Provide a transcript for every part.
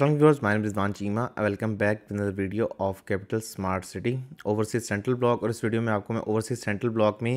Aslam viewers मैं Rizwan Cheema welcome back to the video of capital smart city overseas central block और इस video में आपको मैं ओवरसीज सेंट्रल ब्लॉक में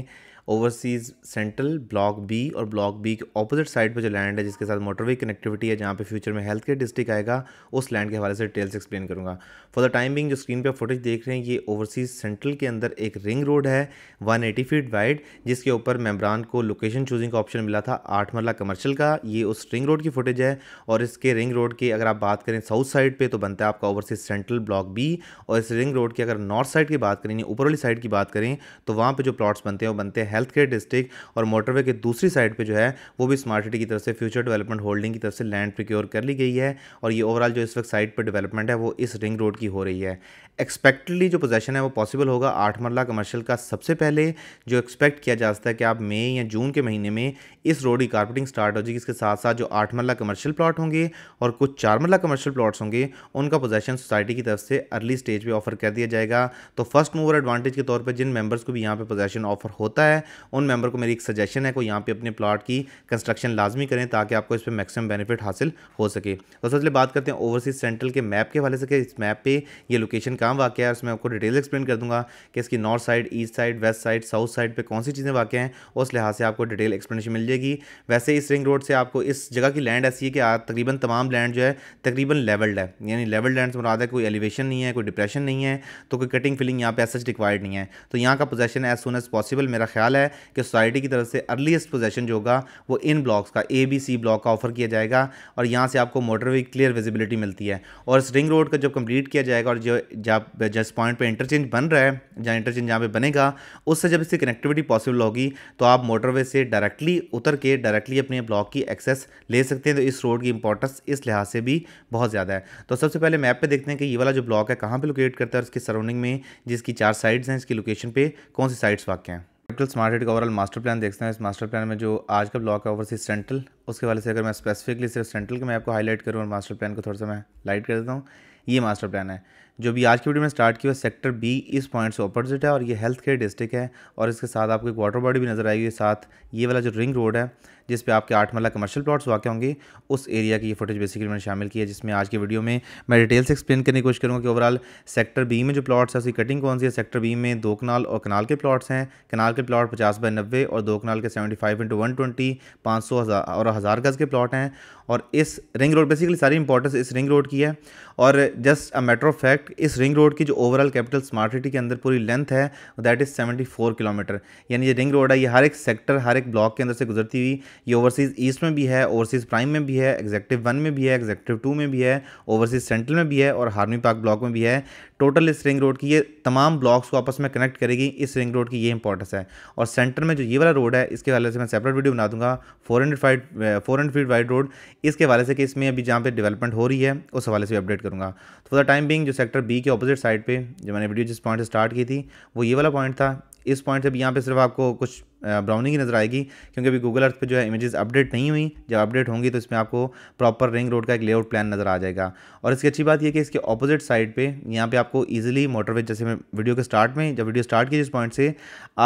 ओवरसीज़ सेंट्रल ब्लॉक बी और ब्लॉक बी के ऑपोजिट साइड पर जो लैंड है जिसके साथ मोटरवे कनेक्टिविटी है जहाँ पे फ्यूचर में हेल्थ केयर डिस्ट्रिक्ट आएगा उस लैंड के हवाले से डिटेल्स एक्सप्लेन करूँगा फॉर द टाइम बिंग जो स्क्रीन पर फुटेज देख रहे हैं ये ओवरसीज़ सेंट्रल के अंदर एक रिंग रोड है वन फीट वाइड जिसके ऊपर मेम्बरान को लोकेशन चूजिंग का ऑप्शन मिला था आठ मरला कमर्शल का ये उस रिंग रोड की फुटेज है और इसके रिंग रोड की अगर आप बात करें साउथ साइड पर तो बनता है आपका ओवरसीज़ सेंट्रल ब्लॉक बी और इस रिंग रोड की अगर नॉर्थ साइड की बात करें ऊपर वाली साइड की बात करें तो वहाँ पर जो प्लॉट्स बनते हैं वो बनते हैं हेल्थ केयर डिस्ट्रिक्ट और मोटरवे के दूसरी साइड पर जो है वो भी स्मार्ट सिटी की तरफ से फ्यूचर डेवलपमेंट होल्डिंग की तरफ से लैंड प्रिक्योर कर ली गई है और ये ओवरऑल जो इस वक्त साइट पर डेवलपमेंट है वो इस रिंग रोड की हो रही है एक्सपेक्टेडली जो पोजेशन है वो पॉसिबल होगा आठ मरला कमर्शियल का सबसे पहले जो एक्सपेक्ट किया जा सकता है कि आप मई या जून के महीने में इस रोड की कार्पेटिंग स्टार्ट हो जाएगी इसके साथ साथ जो आठ मरला कमर्शियल प्लॉट होंगे और कुछ चार मरला कमर्शियल प्लॉट्स होंगे उनका पोजेशन सोसाइटी की तरफ से अर्ली स्टेज पर ऑफर कर दिया जाएगा तो फर्स्ट मूवर एडवांटेज के तौर पर जिन मेम्बर्स को भी यहाँ पर पोजेशन ऑफर होता है उन मेंबर को मेरी एक सजेशन है को यहाँ पे अपने प्लाट की कंस्ट्रक्शन लाजमी करें ताकि आपको इस पर मैक्सिमम बेनिफिट हासिल हो सके तो सबसे बात करते हैं ओवरसीज सेंट्रल के मैप के हवाले से इस मैप पे ये लोकेशन कहाँ वाक़ है उसमें आपको डिटेल एक्सप्लेन कर दूंगा कि इसकी north side east side west side south side पर कौन सी चीज़ें वाक़ हैं उस लिहाज से आपको डिटेल एक्सप्लेनेशन मिल जाएगी वैसे इस रिंग रोड से आपको इस जगह की लैंड ऐसी है कि तकरीबन तमाम लैंड जो है तकरीबन लेवल्ड है यानी लेवल्ड लैंड से मुराद है कोई एलिवेशन नहीं है कोई डिप्रेशन नहीं है तो कोई कटिंग फिलिंग यहाँ पे ऐसा रिक्वायर्ड नहीं है तो यहाँ का possession as soon as possible मेरा ख्याल सवाल है कि सोसाइटी की तरफ से अर्लीस्ट पोजेशन जो होगा वो इन ब्लॉक्स का ए बी सी ब्लॉक का ऑफर किया जाएगा और यहाँ से आपको मोटरवे क्लियर विजिबिलिटी मिलती है और इस रिंग रोड का जब कंप्लीट किया जाएगा और जो जब जिस पॉइंट पर इंटरचेंज बन रहा है जहाँ इंटरचेंज जहाँ पर बनेगा उससे जब इसकी कनेक्टिविटी पॉसिबल होगी तो आप मोटरवे से डायरेक्टली उतर के डायरेक्टली अपने ब्लॉक की एक्सेस ले सकते हैं तो इस रोड की इंपॉर्टेंस इस लिहाज से भी बहुत ज़्यादा है तो सबसे पहले मैप पर देखते हैं कि ये वाला जो ब्लॉक है कहाँ पर लोकेट करता है और इसके सराउंडिंग में जिसकी चार साइड्स हैं इसकी लोकेशन पे कौन सी साइड्स वाक्य हैं कैपिटल स्मार्ट सिटी का ओवरऑल मास्टर प्लान देखते हैं इस मास्टर प्लान में जो आज का ब्लॉक है ओवरसीज सेंट्रल उसके वाले से अगर मैं स्पेसिफिकली सिर्फ सेंट्रल के मैं आपको हाईलाइट करूँ और मास्टर प्लान को थोड़ा सा मैं लाइट कर देता हूँ ये मास्टर प्लान है जो भी आज की वीडियो में स्टार्ट किया सेक्टर बी इस पॉइंट से अपोजिट है और ये हेल्थ केयर डिस्ट्रिक्ट है और इसके साथ आपको एक वाटर बॉडी भी नज़र आएगी साथ ये वाला जो रिंग रोड है जिस पे आपके आठ मल्ला कमर्शियल प्लॉट्स वाक़ होंगे उस एरिया की ये फुटेज बेसिकली मैंने शामिल की है जिसमें आज की वीडियो में मैं डिटेल्स एक्सप्लेन करने की कोशिश करूँगा कि ओवरऑल सेक्टर बी में जो प्लॉट्स है उसकी कटिंग कौन सी है सेक्टर बी में दो कनाल और कनाल के प्लॉट्स हैं कनाल के प्लॉट पचास बाई नब्बे और दो कनाल के seventy five into one twenty पाँच सौ हज़ार और हज़ार गज़ के प्लॉट हैं और इस रिंग रोड बेसिकली सारी इंपॉर्टेंस इस रिंग रोड की है और just a matter of fact इस रिंग रोड की जो ओवरऑल कैपिटल स्मार्ट सिटी के अंदर पूरी लेंथ है that is seventy four kilometre यानी ये रिंग रोड है ये हर एक सेक्टर हर एक ब्लॉक के अंदर से गुजरती हुई ये ओवरसीज़ ईस्ट में भी है ओवरसीज़ प्राइम में भी है एग्जेक्टिव वन में भी है एग्जेक्टिव टू में भी है ओवरसीज़ सेंट्रल में भी है और हार्मी पार्क ब्लॉक में भी है टोटल इस रिंग रोड की ये तमाम ब्लॉक्स को आपस में कनेक्ट करेगी इस रिंग रोड की ये इंपॉर्टेंस है और सेंटर में जो ये वाला रोड है इसके वाले से मैं सेपरेट वीडियो बना दूंगा four hundred feet four hundred feet wide road इसके वाले से कि इसमें अभी जहाँ पे डेवलपमेंट हो रही है उस हवाले से भी अपडेट करूँगा तो फॉर द टाइम बिंग जो सेक्टर बी के अपोजिट साइड पर जो मैंने वीडियो जिस पॉइंट से स्टार्ट की थी वो ये वाला पॉइंट था इस पॉइंट से भी यहाँ पे सिर्फ आपको कुछ ब्राउनिंग ही नज़र आएगी क्योंकि अभी गूगल अर्थ पे जो है इमेजेस अपडेट नहीं हुई जब अपडेट होंगी तो इसमें आपको प्रॉपर रिंग रोड का एक लेआउट प्लान नज़र आ जाएगा और इसकी अच्छी बात यह कि इसके ऑपोजिट साइड पे यहाँ पे आपको इजीली मोटरवे जैसे मैं वीडियो के स्टार्ट में जब वीडियो स्टार्ट की जिस पॉइंट से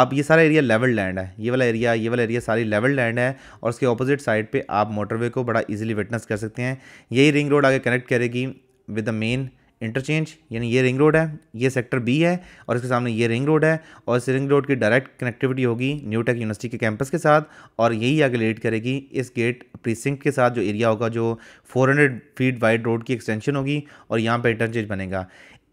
आप ये सारा एरिया लेवल लैंड है ये वाला एरिया ये वाला एरिया सारी लेवल लैंड है और उसके ऑपोजिट साइड पर आप मोटरवे को बड़ा ईजिली विटनेस कर सकते हैं यही रिंग रोड आगे कनेक्ट करेगी विद द मेन इंटरचेंज यानी ये रिंग रोड है ये सेक्टर बी है और इसके सामने ये रिंग रोड है और इस रिंग रोड की डायरेक्ट कनेक्टिविटी होगी न्यू टेक यूनिवर्सिटी के कैंपस के साथ और यही आगे लीड करेगी इस गेट प्रीसिंक के साथ जो एरिया होगा जो 400 फीट वाइड रोड की एक्सटेंशन होगी और यहाँ पर इंटरचेंज बनेगा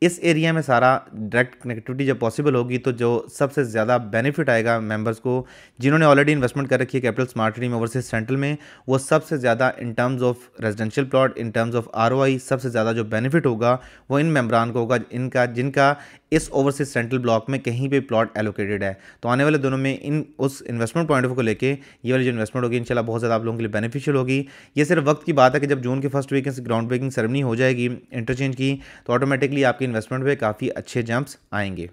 इस एरिया में सारा डायरेक्ट कनेक्टिविटी जब पॉसिबल होगी तो जो सबसे ज़्यादा बेनिफिट आएगा मेंबर्स को जिन्होंने ऑलरेडी इन्वेस्टमेंट कर रखी है कैपिटल स्मार्ट सिटी में ओवरसीज सेंट्रल में वो सबसे ज़्यादा in terms of residential plot in terms of आर सबसे ज़्यादा जो बेनिफिट होगा वो इन मेम्बरान को होगा इनका जिनका इस ओवरसीज सेंट्रल ब्लॉक में कहीं पे प्लॉट एलोकेटेड है तो आने वाले दोनों में इन उस इन्वेस्टमेंट पॉइंट ऑफ को लेके ये वाली जो इन्वेस्टमेंट होगी इनशाला बहुत ज़्यादा आप लोगों के लिए बेनिफिशियल होगी ये सिर्फ वक्त की बात है कि जब जून के फर्स्ट वीक इस ग्राउंड ब्रेकिंग सेरेमनी हो जाएगी इंटरचेंज की तो ऑटोमेटिकली आपके इन्वेस्टमेंट पर काफ़ी अच्छे जंप्स आएंगे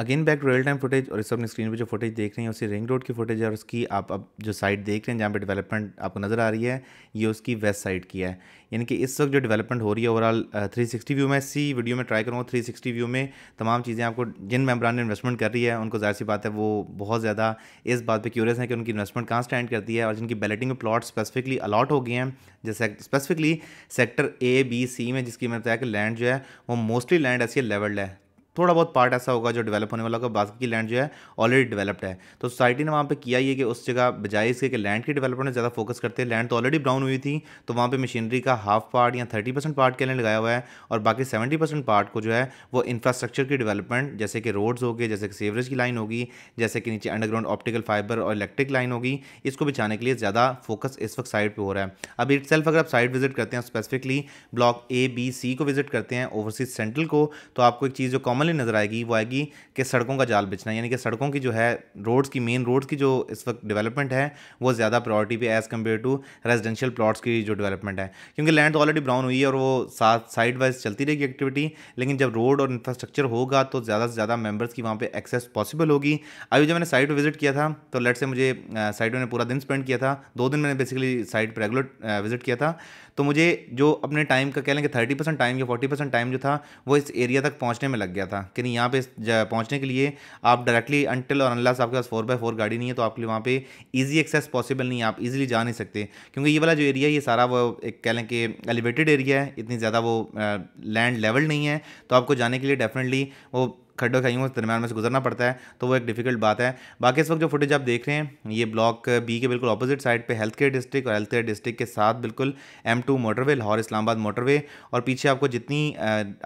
again back real time footage और इस अपनी स्क्रीन पे जो फुटेज देख रहे हैं उसी रिंग रोड की फुटेज है और उसकी आप अब जो साइड देख रहे हैं जहाँ पे डेवलपमेंट आपको नज़र आ रही है ये उसकी वेस्ट साइड की है यानी कि इस वक्त जो डेवलपमेंट हो रही है ओवरऑल 360 व्यू में इसी वीडियो में ट्राई करूँगा 360 व्यू में तमाम चीज़ें आपको जिन मेम्बरान ने इन्वेस्टमेंट कर रही है उनको जाहिर सी बात है वो बहुत ज़्यादा इस बात पर क्यूरियस है कि उनकी इन्वेस्टमेंट कहाँ स्टैंड करती है और जिनकी बैलेटिंग में प्लॉट स्पेसिफिकली अलाट हो गए हैं जैसे specifically sector A B C में जिसकी मैंने बताया कि लैंड जो है वो मोस्टली लैंड ऐसी लेवल्ड है थोड़ा बहुत पार्ट ऐसा होगा जो डेवलप होने वाला होगा बाकी की लैंड जो है ऑलरेडी डेवलप्ड है तो सोसाइटी ने वहाँ पे किया ये कि उस जगह बजाय इसके कि लैंड के डेवलपमेंट में ज़्यादा फोकस करते हैं लैंड तो ऑलरेडी ब्राउन हुई थी तो वहाँ पे मशीनरी का हाफ पार्ट या थर्टी परसेंट पार्ट के लिए लगाया हुआ है और बाकी सेवेंटी परसेंट पार्ट को जो है वो इंफ्रास्ट्रक्चर की डेवलपमेंट जैसे कि रोड्स हो गए जैसे कि सीवरेज की लाइन होगी जैसे कि नीचे अंडरग्राउंड ऑप्टिकल फाइबर और इलेक्ट्रिक लाइन होगी इसको बिछाने के लिए ज़्यादा फोकस इस वक्त साइड पर हो रहा है अब इट अगर आप साइड विजिट करते हैं specifically block A B C को विजिट करते हैं ओवरसीज सेंट्रल को तो आपको एक चीज़ जो कॉमन नॉर्मली नज़र आएगी वो आएगी कि सड़कों का जाल बिछना यानी कि सड़कों की जो है रोड्स की मेन रोड्स की जो इस वक्त डेवलपमेंट है वो ज़्यादा प्रायोरिटी पे as compare to residential plots की जो डेवलपमेंट है क्योंकि लैंड तो ऑलरेडी ब्राउन हुई है और वो साथ साइड वाइज चलती रहेगी एक्टिविटी लेकिन जब रोड और इंफ्रास्ट्रक्चर होगा तो ज़्यादा से ज़्यादा मेम्बर्स की वहाँ पर एक्सेस पॉसिबल होगी अभी जब मैंने साइट विजिट किया था तो लेट से मुझे साइट मैंने पूरा दिन स्पेंड किया था दो दिन मैंने बेसिकली साइट पर रेगुलर विजिट किया था तो मुझे जो अपने टाइम का कह लेंगे थर्टी परसेंट टाइम या फोर्टी परसेंट टाइम जो था वो इस एरिया तक पहुंचने में लग गया था था कि नहीं यहाँ पे पहुँचने के लिए आप डायरेक्टली अनटिल और अनलास आपके पास फोर बाई फोर गाड़ी नहीं है तो आपके लिए वहाँ पे ईजी एक्सेस पॉसिबल नहीं है आप इजीली जा नहीं सकते क्योंकि ये वाला जो एरिया है ये सारा वो एक कह लें कि एलिवेटेड एरिया है इतनी ज़्यादा वो लैंड लेवल नहीं है तो आपको जाने के लिए डेफिनेटली वो खड्डों खाइयों के दरमियान में से गुजरना पड़ता है तो वो एक डिफिकल्ट बात है बाकी इस वक्त जो फुटेज आप देख रहे हैं ये ब्लॉक बी के बिल्कुल अपोजिट साइड पे हेल्थ केयर डिस्ट्रिक्ट और हेल्थ केयर डिस्ट्रिक्ट के साथ बिल्कुल M two motorway Lahore Islamabad motorway और पीछे आपको जितनी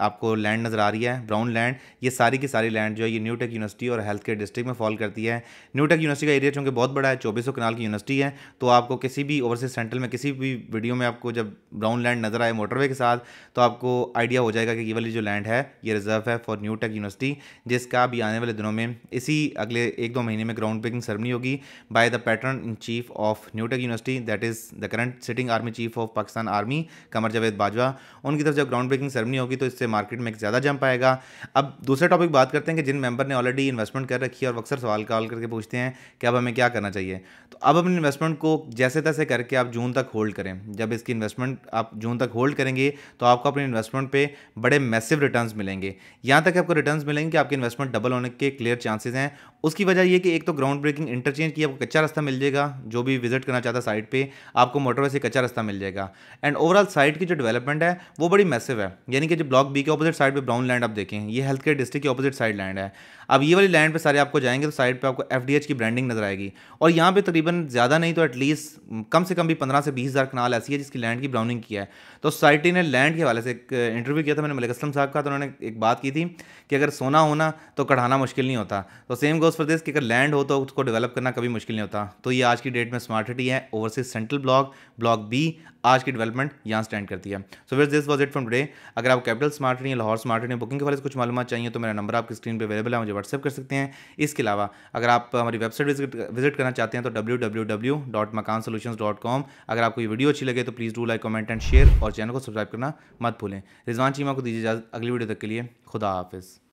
आपको लैंड नज़र आ रही है ब्राउन लैंड ये सारी की सारी लैंड जो है ये न्यू टेक यूनिवर्सिटी और हेल्थ केयर डिस्ट्रिक्ट में फॉल करती है न्यू टेक यूनिवर्सिटी का एरिया चूँकि बहुत बड़ा है चौबीस कनाल की यूनिवर्सिटी है तो आपको किसी भी ओवरसीज सेंट्रल में किसी भी वीडियो में आपको जब ब्राउन लैंड नज़र आए मोटरवे के साथ तो आपको आइडिया हो जाएगा कि ये वाली जो लैंड है ये रिजर्व है फॉर न्यू टेक यूनिवर्सिटी जिसका भी आने वाले दिनों में इसी अगले एक दो महीने में ग्राउंड ब्रेकिंग सेरेमनी होगी by the patron in chief of new tech university that is the current sitting army chief of Pakistan army Qamar Javed Bajwa उनकी तरफ जब ग्राउंड ब्रेकिंग सेरेमनी होगी तो इससे मार्केट में एक ज़्यादा जंप आएगा अब दूसरे टॉपिक बात करते हैं कि जिन मेंबर ने ऑलरेडी इन्वेस्टमेंट कर रखी है और अक्सर सवाल कॉल करके पूछते हैं कि अब हमें क्या करना चाहिए तो अब अपने इन्वेस्टमेंट को जैसे तैसे करके आप जून तक होल्ड करें जब इसकी इन्वेस्टमेंट आप जून तक होल्ड करेंगे तो आपको अपने इन्वेस्टमेंट पे बड़े मैसिव रिटर्न्स मिलेंगे यहाँ तक आपको रिटर्न्स मिलेंगे कि आपके इन्वेस्टमेंट डबल होने के क्लियर चांसेस हैं उसकी वजह यह कि एक तो ग्राउंड ब्रेकिंग इंटरचेंज की आपको कच्चा रास्ता मिल जाएगा जो भी विजिट करना चाहता है साइट पे आपको मोटरवे से कच्चा रास्ता मिल जाएगा एंड ओवरऑल साइट की जो डेवलपमेंट है वो बड़ी मैसिव है यानी कि जो ब्लॉक बी के ऑपोजिट साइड पर ब्राउन लैंड आप देखें ये हेल्थ केयर डिस्ट्रिक्ट की ऑपोजिट साइड लैंड है अब ये वाली लैंड पर सारे आपको जाएंगे तो साइड पर आपको एफ की ब्रांडिंग नजर आएगी और यहाँ पर तकरीबन ज़्यादा नहीं तो एटलीस्ट कम से कम भी पंद्रह से बीस हज़ार कनाल ऐसी है जिसकी लैंड की ब्राउनिंग किया है तो सोसाइटी ने लैंड के हवाले से एक इंटरव्यू किया था मैंने मलिक असलम साहब का तो उन्होंने एक बात की थी कि अगर सोना होना तो कढ़ाना मुश्किल नहीं होता तो सेम गोज फॉर दिस कि अगर लैंड हो तो उसको डेवलप करना कभी मुश्किल नहीं होता तो ये आज की डेट में स्मार्ट सिटी है overseas central block block B आज की डेवलपमेंट यहाँ स्टैंड करती है so ways this was it from day अगर आप capital smart city Lahore smart city booking के बारे में कुछ मालूम चाहिए तो मेरा नंबर आपकी स्क्रीन पर अवेलेबल है मुझे व्हाट्सअप कर सकते हैं इसके अलावा अगर आप हमारी वेबसाइट विजिट करना चाहते हैं तो W W W dot Makaan solution dot com अगर आपको ये वीडियो अच्छी लगे तो please do like comment and share और चैनल को सब्सक्राइब करना मत भूलें रिजवान चीमा को दीजिए इजाज़त अगली वीडियो तक के लिए खुदा हाफिज़